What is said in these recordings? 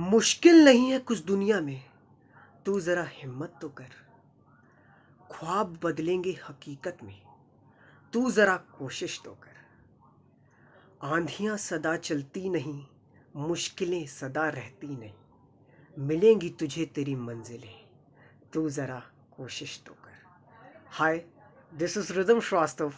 मुश्किल नहीं है कुछ दुनिया में तू ज़रा हिम्मत तो कर ख्वाब बदलेंगे हकीकत में तू ज़रा कोशिश तो कर आंधियां सदा चलती नहीं मुश्किलें सदा रहती नहीं मिलेंगी तुझे तेरी मंजिलें तू ज़रा कोशिश तो कर hi this is Ridham Shrivastava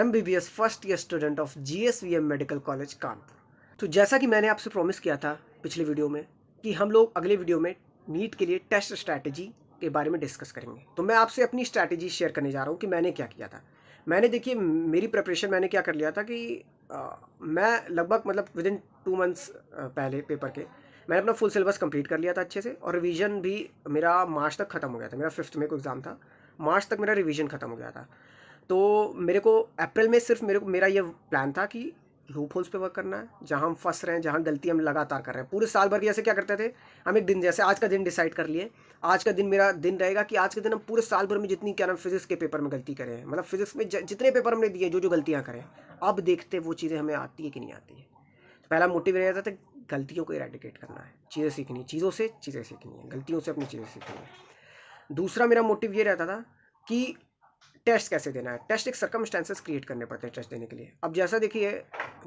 M B B S first year student of G S V M medical college Kanpur तो जैसा कि मैंने आपसे प्रॉमिस किया था पिछले वीडियो में कि हम लोग अगले वीडियो में नीट के लिए टेस्ट स्ट्रैटेजी के बारे में डिस्कस करेंगे तो मैं आपसे अपनी स्ट्रैटेजी शेयर करने जा रहा हूँ कि मैंने क्या किया था मैंने देखिए मेरी प्रिपरेशन मैंने क्या कर लिया था कि आ, मैं लगभग मतलब विद इन टू मंथ्स पहले पेपर के मैंने अपना फुल सिलेबस कंप्लीट कर लिया था अच्छे से और रिवीजन भी मेरा मार्च तक ख़त्म हो गया था मेरा फिफ्थ में को एग्ज़ाम था मार्च तक मेरा रिवीजन ख़त्म हो गया था तो मेरे को अप्रैल में सिर्फ मेरे को मेरा ये प्लान था कि लूप होल्स पर वर्क करना है जहाँ हम फंस रहे हैं जहाँ गलती हम लगातार कर रहे हैं पूरे साल भर जैसे क्या करते थे हम एक दिन जैसे आज का दिन डिसाइड कर लिए आज का दिन मेरा दिन रहेगा कि आज के दिन हम पूरे साल भर में जितनी क्या नाम फिजिक्स के पेपर में गलती करें मतलब फिजिक्स में जितने पेपर हमने दिए जो जो गलतियाँ करें अब देखते वो चीज़ें हमें आती है कि नहीं आती है तो पहला मोटिव रहता था गलतियों को इरेडिकेट करना है चीज़ें सीखनी चीज़ों से चीज़ें सीखनी है गलतियों से अपनी चीज़ें सीखनी है दूसरा मेरा मोटिव ये रहता था कि टेस्ट कैसे देना है टेस्ट एक सर्कमस्टेंसेस क्रिएट करने पड़ते हैं टेस्ट देने के लिए अब जैसा देखिए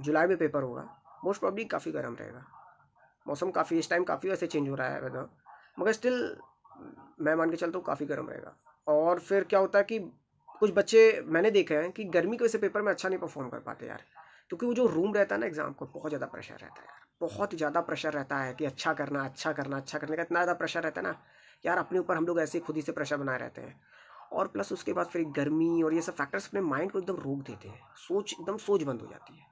जुलाई में पेपर होगा मोस्ट प्रॉब्ली काफ़ी गर्म रहेगा मौसम काफ़ी इस टाइम काफ़ी वैसे चेंज हो रहा है वेदर मगर स्टिल मैं मान के चलता हूँ काफ़ी गर्म रहेगा और फिर क्या होता है कि कुछ बच्चे मैंने देखा है कि गर्मी की वजह से पेपर में अच्छा नहीं परफॉर्म कर पाते यार क्योंकि वो जो रूम रहता है ना एग्ज़ाम को बहुत ज़्यादा प्रेशर रहता है यार बहुत ज़्यादा प्रेशर रहता है कि अच्छा करना अच्छा करना अच्छा करने का इतना ज़्यादा प्रेशर रहता है ना यार अपने ऊपर हम लोग ऐसे खुद ही से प्रेशर बनाए रहते हैं और प्लस उसके बाद फिर गर्मी और ये सब फैक्टर्स अपने माइंड को एकदम रोक देते हैं सोच एकदम सोच बंद हो जाती है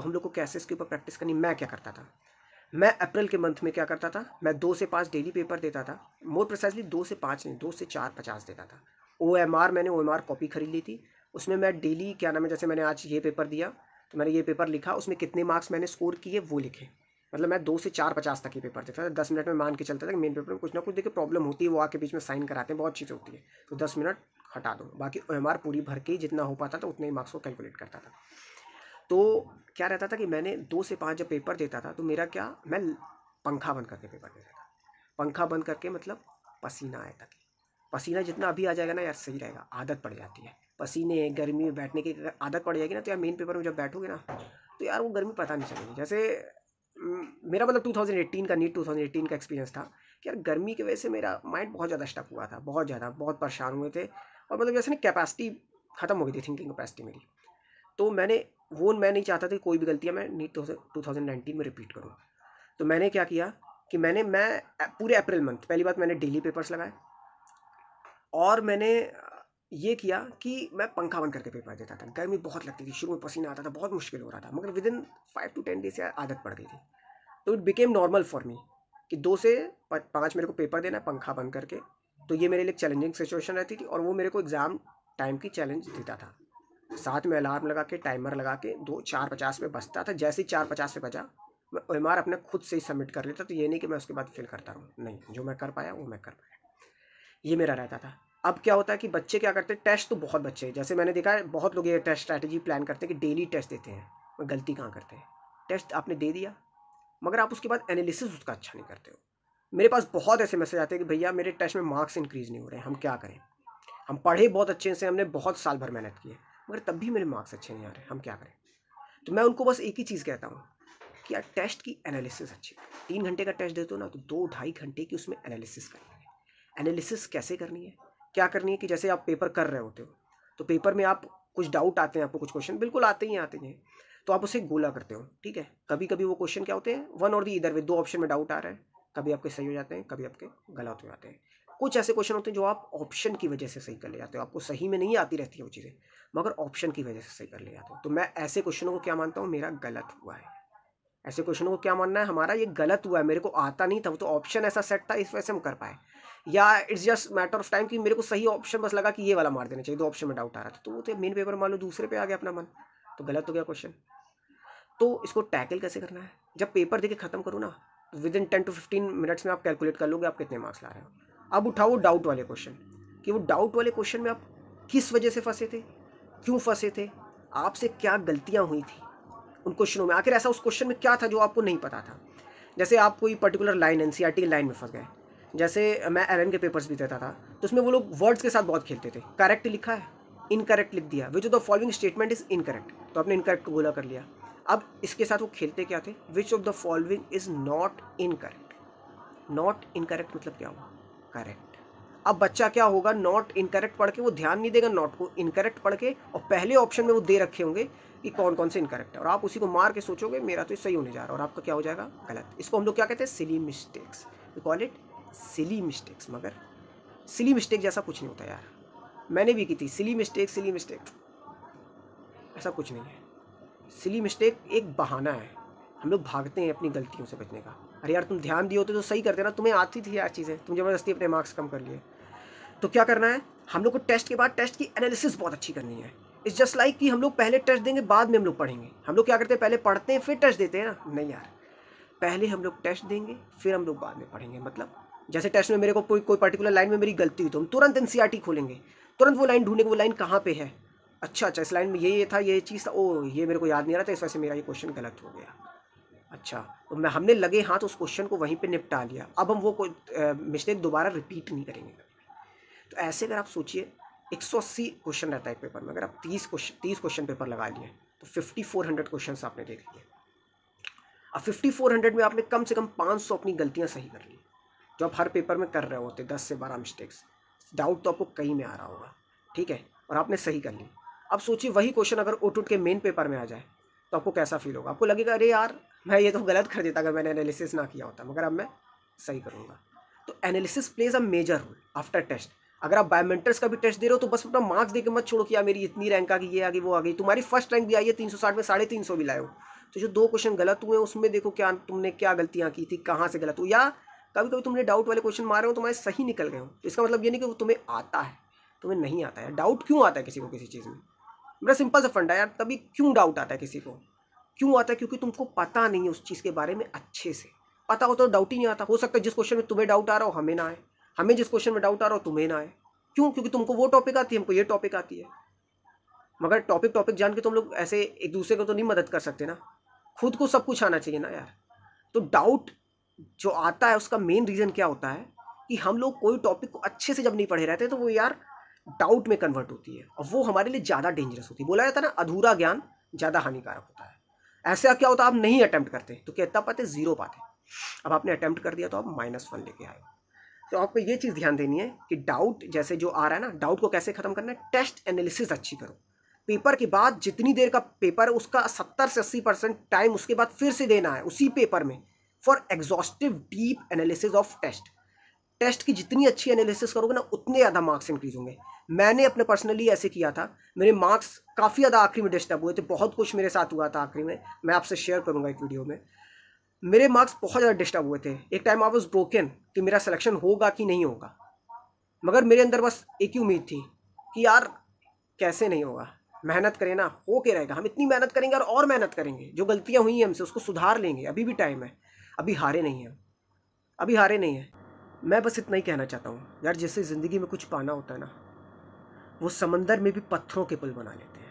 तो हम लोग को कैसे इसके ऊपर प्रैक्टिस करनी मैं क्या करता था मैं अप्रैल के मंथ में क्या करता था मैं दो से पाँच डेली पेपर देता था मोर प्रिसाइसली दो से पाँच नहीं दो से चार पचास देता था ओ एम आर मैंने ओ एम आर कॉपी खरीद ली थी उसमें मैं डेली क्या नाम है जैसे मैंने आज ये पेपर दिया तो मैंने ये पेपर लिखा उसमें कितने मार्क्स मैंने स्कोर किए वो लिखे मतलब मैं दो से चार पचास तक ही पेपर देखता था दस मिनट में मान के चलता था कि मेन पेपर में कुछ ना कुछ देखिए प्रॉब्लम होती है वो आके बीच में साइन कराते हैं बहुत चीज़ होती है तो दस मिनट हटा दो बाकी ओ पूरी भर के जितना हो पाता था उतने ही मार्क्स को कैलकुलेट करता था तो क्या रहता था कि मैंने दो से पाँच जब पेपर देता था तो मेरा क्या मैं पंखा बंद करके पेपर देता था पंखा बंद करके मतलब पसीना आया था पसीना जितना अभी आ जाएगा ना यार सही रहेगा आदत पड़ जाती है पसीने गर्मी में बैठने की आदत पड़ जाएगी ना तो यार मेन पेपर में जब बैठोगे ना तो यार वो गर्मी पता नहीं चलेगी जैसे मेरा मतलब 2018 का नीट 2018 का एक्सपीरियंस था कि यार गर्मी की वजह से मेरा माइंड बहुत ज़्यादा स्टक हुआ था बहुत ज़्यादा बहुत परेशान हुए थे और मतलब जैसे ना कैपेसिटी ख़त्म हो गई थी थिंकिंग कैपेसिटी मेरी तो मैंने वो मैं नहीं चाहता था कि कोई भी गलतियाँ मैं नीट टू थाउजेंड में रिपीट करूँ तो मैंने क्या किया कि मैंने मैं पूरे अप्रैल मंथ पहली बात मैंने डेली पेपर्स लगाए और मैंने ये किया कि मैं पंखा बंद करके पेपर देता था गर्मी बहुत लगती थी शुरू में पसीना आता था बहुत मुश्किल हो रहा था मगर within five to ten days से आदत पड़ गई थी तो it became normal for me कि दो से पाँच मेरे को पेपर देना है पंखा बंद करके तो ये मेरे लिए चैलेंजिंग सिचुएशन रहती थी और वो मेरे को एग्ज़ाम टाइम की चैलेंज देता था साथ में अलार्म लगा के टाइमर लगा के दो चार पचास में बजता था जैसे ही चार पचास पे बजा मैं एम अपने खुद से ही सबमिट कर लेता तो ये नहीं कि मैं उसके बाद फिल करता रहूँ नहीं जो मैं कर पाया वो मैं कर पाया ये मेरा रहता था अब क्या होता है कि बच्चे क्या करते हैं टेस्ट तो बहुत बच्चे हैं जैसे मैंने देखा है बहुत लोग ये टेस्ट स्ट्रैटेजी प्लान करते हैं कि डेली टेस्ट देते हैं मैं गलती कहाँ करते हैं टेस्ट आपने दे दिया मगर आप उसके बाद एनालिसिस उसका अच्छा नहीं करते हो मेरे पास बहुत ऐसे मैसेज आते हैं कि भैया मेरे टेस्ट में मार्क्स इंक्रीज़ नहीं हो रहे हैं हम क्या करें हम पढ़े बहुत अच्छे से हमने बहुत साल भर मेहनत की है मगर तब भी मेरे मार्क्स अच्छे नहीं आ रहे हम क्या करें तो मैं उनको बस एक ही चीज़ कहता हूँ कि यार टेस्ट की एनालिसिस अच्छी तीन घंटे का टेस्ट देते हो ना तो दो ढाई घंटे की उसमें एनालिसिस करनी है एनालिसिस कैसे करनी है क्या करनी है कि जैसे आप पेपर कर रहे होते हो तो पेपर में आप कुछ डाउट आते हैं आपको कुछ क्वेश्चन बिल्कुल आते ही आते हैं तो आप उसे गोला करते हो ठीक है कभी कभी वो क्वेश्चन क्या होते हैं वन और दी इधर वे दो ऑप्शन में डाउट आ रहा है कभी आपके सही हो जाते हैं कभी आपके गलत हो जाते हैं कुछ ऐसे क्वेश्चन होते हैं जो आप ऑप्शन की वजह से सही कर ले जाते हो आपको सही में नहीं आती रहती है वो चीज़ें मगर ऑप्शन की वजह से सही कर ले जाते हो तो मैं ऐसे क्वेश्चनों को क्या मानता हूँ मेरा गलत हुआ है ऐसे क्वेश्चनों को क्या मानना है हमारा ये गलत हुआ है मेरे को आता नहीं था वो तो ऑप्शन ऐसा सेट था इस वजह से हम कर पाए या it's just matter of time कि मेरे को सही ऑप्शन बस लगा कि ये वाला मार देना चाहिए दो ऑप्शन में डाउट आ रहा था तो वो तो मेन पेपर मान लो दूसरे पे आ गया अपना मन तो गलत हो गया क्वेश्चन तो इसको टैकल कैसे करना है जब पेपर देखे ख़त्म करो ना within ten to fifteen minutes में आप कैलकुलेट कर लोगे आप कितने मार्क्स ला रहे हो अब उठाओ डाउट वाले क्वेश्चन कि वो डाउट वाले क्वेश्चन में आप किस वजह से फंसे थे क्यों फंसे थे आपसे क्या गलतियाँ हुई थी उन क्वेश्चनों में आखिर ऐसा उस क्वेश्चन में क्या था जो आपको नहीं पता था जैसे आप कोई particular line N C line में फंस गए जैसे मैं एल के पेपर्स भी देता था तो उसमें वो लोग वर्ड्स के साथ बहुत खेलते थे करेक्ट लिखा है इनकरेक्ट लिख दिया which of the following statement is incorrect तो आपने इनकरेक्ट को गोला कर लिया अब इसके साथ वो खेलते क्या थे which of the following is not incorrect not incorrect मतलब क्या हुआ करेक्ट अब बच्चा क्या होगा नॉट इनकरेक्ट पढ़ के वो ध्यान नहीं देगा नॉट को इनकरेक्ट पढ़ के और पहले ऑप्शन में वो दे रखे होंगे कि कौन कौन से इनकरेक्ट है और आप उसी को मार के सोचोगे मेरा तो सही होने जा रहा है और आपका क्या हो जाएगा गलत इसको हम लोग क्या कहते हैं silly mistakes we call it silly mistakes मगर सिली मिस्टेक जैसा कुछ नहीं होता यार मैंने भी की थी सिली मिस्टेक सिली मिस्टेक ऐसा कुछ नहीं है सिली मिस्टेक एक बहाना है हम लोग भागते हैं अपनी गलतियों से बचने का अरे यार तुम ध्यान दिए होते तो सही करते ना तुम्हें आती थी यार चीज़ें तुम ज़बरदस्ती अपने मार्क्स कम कर लिए तो क्या करना है हम लोग को टेस्ट के बाद टेस्ट की एनालिसिस बहुत अच्छी करनी है इट्स जस्ट लाइक कि हम लोग पहले टेस्ट देंगे बाद में हम लोग पढ़ेंगे हम लोग क्या करते हैं पहले पढ़ते हैं फिर टेस्ट देते हैं ना नहीं यार पहले हम लोग टेस्ट देंगे फिर हम लोग बाद में पढ़ेंगे मतलब जैसे टेस्ट में मेरे को कोई कोई पर्टिकुलर लाइन में मेरी गलती हुई तो हम तुरंत एन e खोलेंगे तुरंत वो लाइन ढूंढेंगे वो लाइन कहाँ पे है अच्छा अच्छा इस लाइन में ये ये था ये चीज़ था ओ ये मेरे को याद नहीं आ रहा था इस वजह से मेरा ये क्वेश्चन गलत हो गया अच्छा तो मैं हमने लगे हाथ उस क्वेश्चन को वहीं पे निपटा लिया अब हम वो मिस्टेक दोबारा रिपीट नहीं करेंगे तो ऐसे अगर आप सोचिए 180 क्वेश्चन रहता है एक पेपर में अगर आप 30 क्वेश्चन तीस क्वेश्चन पेपर लगा लिए तो 5400 क्वेश्चन आपने देख लिए अब 5400 में आपने कम से कम 500 अपनी गलतियां सही कर ली जो आप हर पेपर में कर रहे होते दस से बारह मिस्टेक्स डाउट तो आपको कहीं में आ रहा होगा ठीक है और आपने सही कर ली अब सोचिए वही क्वेश्चन अगर ओटूट के मेन पेपर में आ जाए तो आपको कैसा फील होगा आपको लगेगा अरे यार मैं ये तो गलत कर देता अगर मैंने एनालिसिस ना किया होता मगर अब मैं सही करूँगा तो analysis plays a major role after test अगर आप बायोमेट्रिक्स का भी टेस्ट दे रहे हो तो बस अपना मार्क्स देकर मत छोड़ो कि यार मेरी इतनी रैंक आ गई ये आ गई वो आ गई तुम्हारी फर्स्ट रैंक भी आई है तीन सौ साठ में साढ़े तीन सौ भी लाए हो तो जो दो क्वेश्चन गलत हुए उसमें देखो क्या तुमने क्या गलतियाँ की थी कहाँ से गलत हुई या कभी कभी तुमने डाउट वाले क्वेश्चन मारे हो तुम्हारे सही निकल गए हो इसका मतलब ये नहीं कि वो तुम्हें आता है तुम्हें नहीं आता है डाउट क्यों आता है किसी को किसी चीज़ में मेरा सिंपल सा फंडा यार तभी क्यों डाउट आता है किसी को क्यों आता है क्योंकि तुमको पता नहीं है उस चीज़ के बारे में अच्छे से पता हो तो डाउट ही नहीं आता हो सकता है जिस क्वेश्चन में तुम्हें डाउट आ रहा हो हमें ना आए हमें जिस क्वेश्चन में डाउट आ रहा हो तुम्हें ना आए क्यों क्योंकि तुमको वो टॉपिक आती है हमको ये टॉपिक आती है मगर टॉपिक टॉपिक जान के तुम लोग ऐसे एक दूसरे को तो नहीं मदद कर सकते ना खुद को सब कुछ आना चाहिए ना यार तो डाउट जो आता है उसका मेन रीज़न क्या होता है कि हम लोग कोई टॉपिक को अच्छे से जब नहीं पढ़े रहते तो वो यार डाउट में कन्वर्ट होती है और वो हमारे लिए ज़्यादा डेंजरस होती है बोला जाता है ना अधूरा ज्ञान ज़्यादा हानिकारक होता है ऐसा क्या होता है आप नहीं अटैम्प्ट करते तो कितना पाते जीरो पाते अब आपने अटैम्प्ट कर दिया तो आप माइनस वन लेके आए तो आपको ये चीज़ ध्यान देनी है कि डाउट जैसे जो आ रहा है ना डाउट को कैसे खत्म करना है टेस्ट एनालिसिस अच्छी करो पेपर के बाद जितनी देर का पेपर है उसका सत्तर से अस्सी परसेंट टाइम उसके बाद फिर से देना है उसी पेपर में for exhaustive deep analysis of test test की जितनी अच्छी एनालिसिस करोगे ना उतने ज़्यादा मार्क्स इंक्रीज होंगे मैंने अपने पर्सनली ऐसे किया था मेरे मार्क्स काफ़ी ज़्यादा आखिरी में डिस्टर्ब हुए थे बहुत कुछ मेरे साथ हुआ था आखिरी में मैं आपसे शेयर करूँगा एक वीडियो में मेरे मार्क्स बहुत ज़्यादा डिस्टर्ब हुए थे एक टाइम आई वॉज ब्रोकन कि मेरा सिलेक्शन होगा कि नहीं होगा मगर मेरे अंदर बस एक ही उम्मीद थी कि यार कैसे नहीं होगा मेहनत करें ना हो के रहेगा हम इतनी मेहनत करेंगे और और मेहनत करेंगे जो गलतियाँ हुई हैं हमसे उसको सुधार लेंगे अभी भी टाइम है अभी हारे नहीं हैं अभी हारे नहीं हैं मैं बस इतना ही कहना चाहता हूँ यार जैसे ज़िंदगी में कुछ पाना होता है ना वो समंदर में भी पत्थरों के पुल बना लेते हैं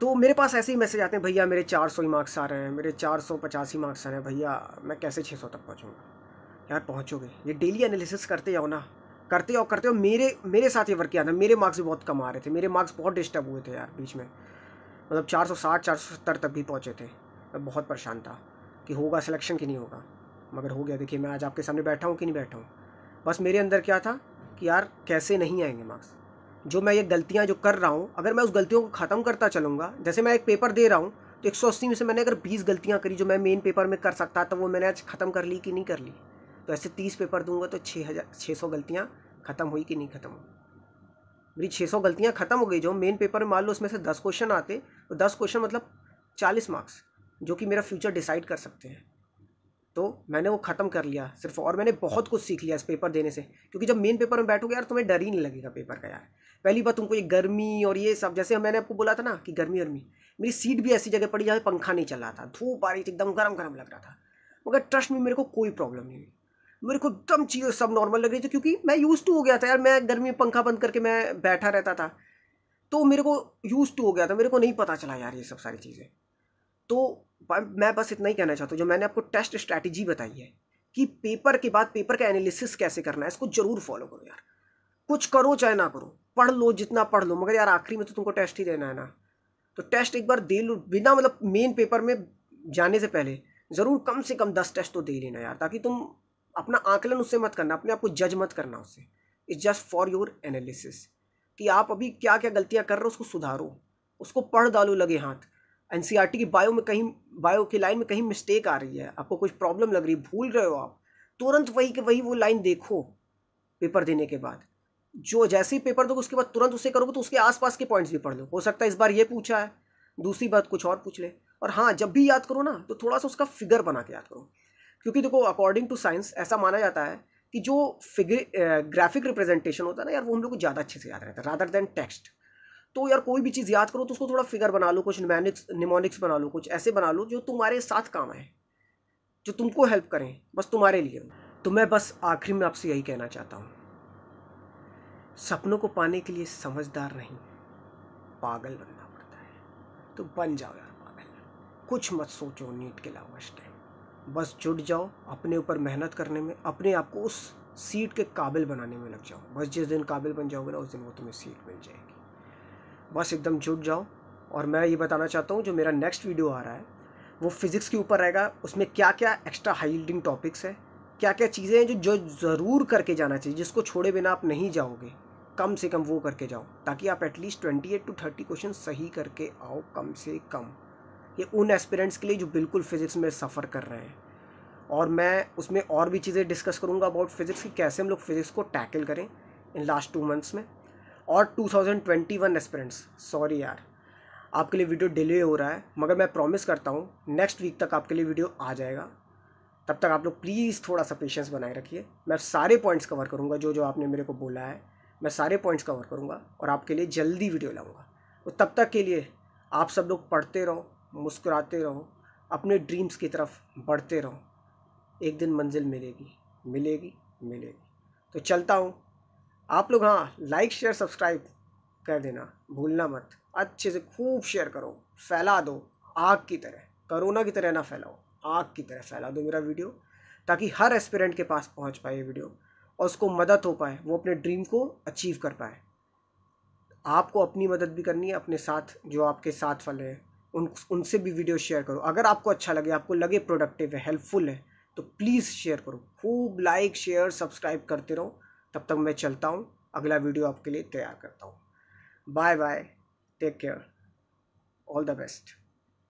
तो मेरे पास ऐसे ही मैसेज आते हैं भैया मेरे चार सौ ही मार्क्स आ रहे हैं मेरे चार सौ ही मार्क्स आ रहे हैं भैया मैं कैसे छः सौ तक पहुँचूँगा यार पहुँचोगे ये डेली एनालिसिस करते जाओ ना करते जाओ करते हो मेरे मेरे साथ ये वर्क किया था मेरे मार्क्स भी बहुत कम आ रहे थे मेरे मार्क्स बहुत डिस्टर्ब हुए थे यार बीच में मतलब चार सौ साठ चार सौ सत्तर तक भी पहुँचे थे मैं बहुत परेशान था कि होगा सिलेक्शन कि नहीं होगा मगर हो गया देखिए मैं आज आपके सामने बैठा हूँ कि नहीं बैठा हूँ बस मेरे अंदर क्या था कि यार कैसे नहीं आएंगे मार्क्स जो मैं ये गलतियाँ जो कर रहा हूँ अगर मैं उस गलतियों को ख़त्म करता चलूँगा जैसे मैं एक पेपर दे रहा हूँ तो एक सौ में से मैंने अगर बीस गलतियाँ करी जो मैं मेन पेपर में कर सकता था तो वो मैंने आज ख़त्म कर ली कि नहीं कर ली तो ऐसे तीस पेपर दूंगा तो छः हज़ार छः सौ गलतियाँ ख़त्म हुई कि नहीं ख़त्म हुई मेरी छः सौ गलतियाँ ख़त्म हो गई जो मेन पेपर में मान लो उसमें से दस क्वेश्चन आते तो दस क्वेश्चन मतलब चालीस मार्क्स जो कि मेरा फ्यूचर डिसाइड कर सकते हैं तो मैंने वो ख़त्म कर लिया सिर्फ और मैंने बहुत कुछ सीख लिया इस पेपर देने से क्योंकि जब मेन पेपर में बैठोगे यार तुम्हें डर ही नहीं लगेगा पेपर का यार पहली बात तुमको ये गर्मी और ये सब जैसे मैंने आपको बोला था ना कि गर्मी गर्मी मेरी सीट भी ऐसी जगह पड़ी जहाँ पंखा नहीं चल रहा था धूप आ रही थी एकदम गर्म गर्म लग रहा था मगर ट्रस्ट में मेरे को कोई प्रॉब्लम नहीं हुई मेरे को एकदम चीज़ सब नॉर्मल लग रही थी क्योंकि मैं यूज़ टू हो गया था यार मैं गर्मी में पंखा बंद करके मैं बैठा रहता था तो मेरे को यूज़ टू हो गया था मेरे को नहीं पता चला यार ये सब सारी चीज़ें तो मैं बस इतना ही कहना चाहता हूँ जो मैंने आपको टेस्ट स्ट्रैटेजी बताई है कि पेपर के बाद पेपर का एनालिसिस कैसे करना है इसको जरूर फॉलो करो यार कुछ करो चाहे ना करो पढ़ लो जितना पढ़ लो मगर यार आखिरी में तो तुमको टेस्ट ही देना है ना तो टेस्ट एक बार दे लो बिना मतलब मेन पेपर में जाने से पहले ज़रूर कम से कम दस टेस्ट तो दे लेना यार ताकि तुम अपना आकलन उससे मत करना अपने आप को जज मत करना उससे it's just for your analysis कि आप अभी क्या क्या गलतियाँ कर रहे हो उसको सुधारो उसको पढ़ डालो लगे हाथ एन e की बायो में कहीं बायो की लाइन में कहीं मिस्टेक आ रही है आपको कुछ प्रॉब्लम लग रही है भूल रहे हो आप तुरंत वही के वही वो लाइन देखो पेपर देने के बाद जो जैसे ही पेपर दोगे उसके बाद तुरंत उसे करोगे तो उसके आसपास के पॉइंट्स भी पढ़ लो हो सकता है इस बार ये पूछा है दूसरी बात कुछ और पूछ ले और हाँ जब भी याद करो ना तो थोड़ा सा उसका फिगर बना के याद करो क्योंकि देखो अकॉर्डिंग टू साइंस ऐसा माना जाता है कि जो फिगर ग्राफिक रिप्रेजेंटेशन होता है ना यार वो हम लोग को ज़्यादा अच्छे से याद रहता है रादर देन टेक्स्ट तो यार कोई भी चीज़ याद करो तो उसको थोड़ा फिगर बना लो कुछ निमोनिक्स निमोनिक्स बना लो कुछ ऐसे बना लो जो तुम्हारे साथ काम आए जो तुमको हेल्प करें बस तुम्हारे लिए तो मैं बस आखिरी में आपसे यही कहना चाहता हूँ सपनों को पाने के लिए समझदार नहीं पागल बनना पड़ता है तो बन जाओ यार पागल कुछ मत सोचो नीट के अलावा टाइम बस जुट जाओ अपने ऊपर मेहनत करने में अपने आप को उस सीट के काबिल बनाने में लग जाओ बस जिस दिन काबिल बन जाओगे ना उस दिन वो तुम्हें सीट मिल जाएगी बस एकदम जुट जाओ और मैं ये बताना चाहता हूँ जो मेरा नेक्स्ट वीडियो आ रहा है वो फिज़िक्स के ऊपर रहेगा उसमें क्या क्या एक्स्ट्रा हाईल्डिंग टॉपिक्स है क्या क्या चीज़ें हैं जो जो ज़रूर करके जाना चाहिए जिसको छोड़े बिना आप नहीं जाओगे कम से कम वो करके जाओ ताकि आप at least twenty eight to thirty question सही करके आओ कम से कम ये उन एस्पिरेंट्स के लिए जो बिल्कुल फिज़िक्स में सफ़र कर रहे हैं और मैं उसमें और भी चीज़ें डिस्कस करूँगा अबाउट फिज़िक्स की कैसे हम लोग फिज़िक्स को टैकल करें इन लास्ट टू मंथ्स में और 2021 एस्पिरेंट्स सॉरी यार आपके लिए वीडियो डिले हो रहा है मगर मैं प्रॉमिस करता हूँ नेक्स्ट वीक तक आपके लिए वीडियो आ जाएगा तब तक आप लोग प्लीज़ थोड़ा सा पेशेंस बनाए रखिए मैं सारे पॉइंट्स कवर करूँगा जो जो आपने मेरे को बोला है मैं सारे पॉइंट्स कवर करूँगा और आपके लिए जल्दी वीडियो लाऊँगा और तो तब तक के लिए आप सब लोग पढ़ते रहो मुस्कुराते रहो अपने ड्रीम्स की तरफ बढ़ते रहो एक दिन मंजिल मिलेगी मिलेगी मिलेगी तो चलता हूँ आप लोग हाँ लाइक शेयर सब्सक्राइब कर देना भूलना मत अच्छे से खूब शेयर करो फैला दो आग की तरह कोरोना की तरह ना फैलाओ आग की तरह फैला दो मेरा वीडियो ताकि हर एस्पिरेंट के पास पहुंच पाए ये वीडियो और उसको मदद हो पाए वो अपने ड्रीम को अचीव कर पाए आपको अपनी मदद भी करनी है अपने साथ जो आपके साथ फल हैं उन उनसे भी वीडियो शेयर करो अगर आपको अच्छा लगे आपको लगे प्रोडक्टिव है हेल्पफुल है तो प्लीज़ शेयर करो खूब लाइक शेयर सब्सक्राइब करते रहो तब तक मैं चलता हूँ अगला वीडियो आपके लिए तैयार करता हूँ bye bye take care all the best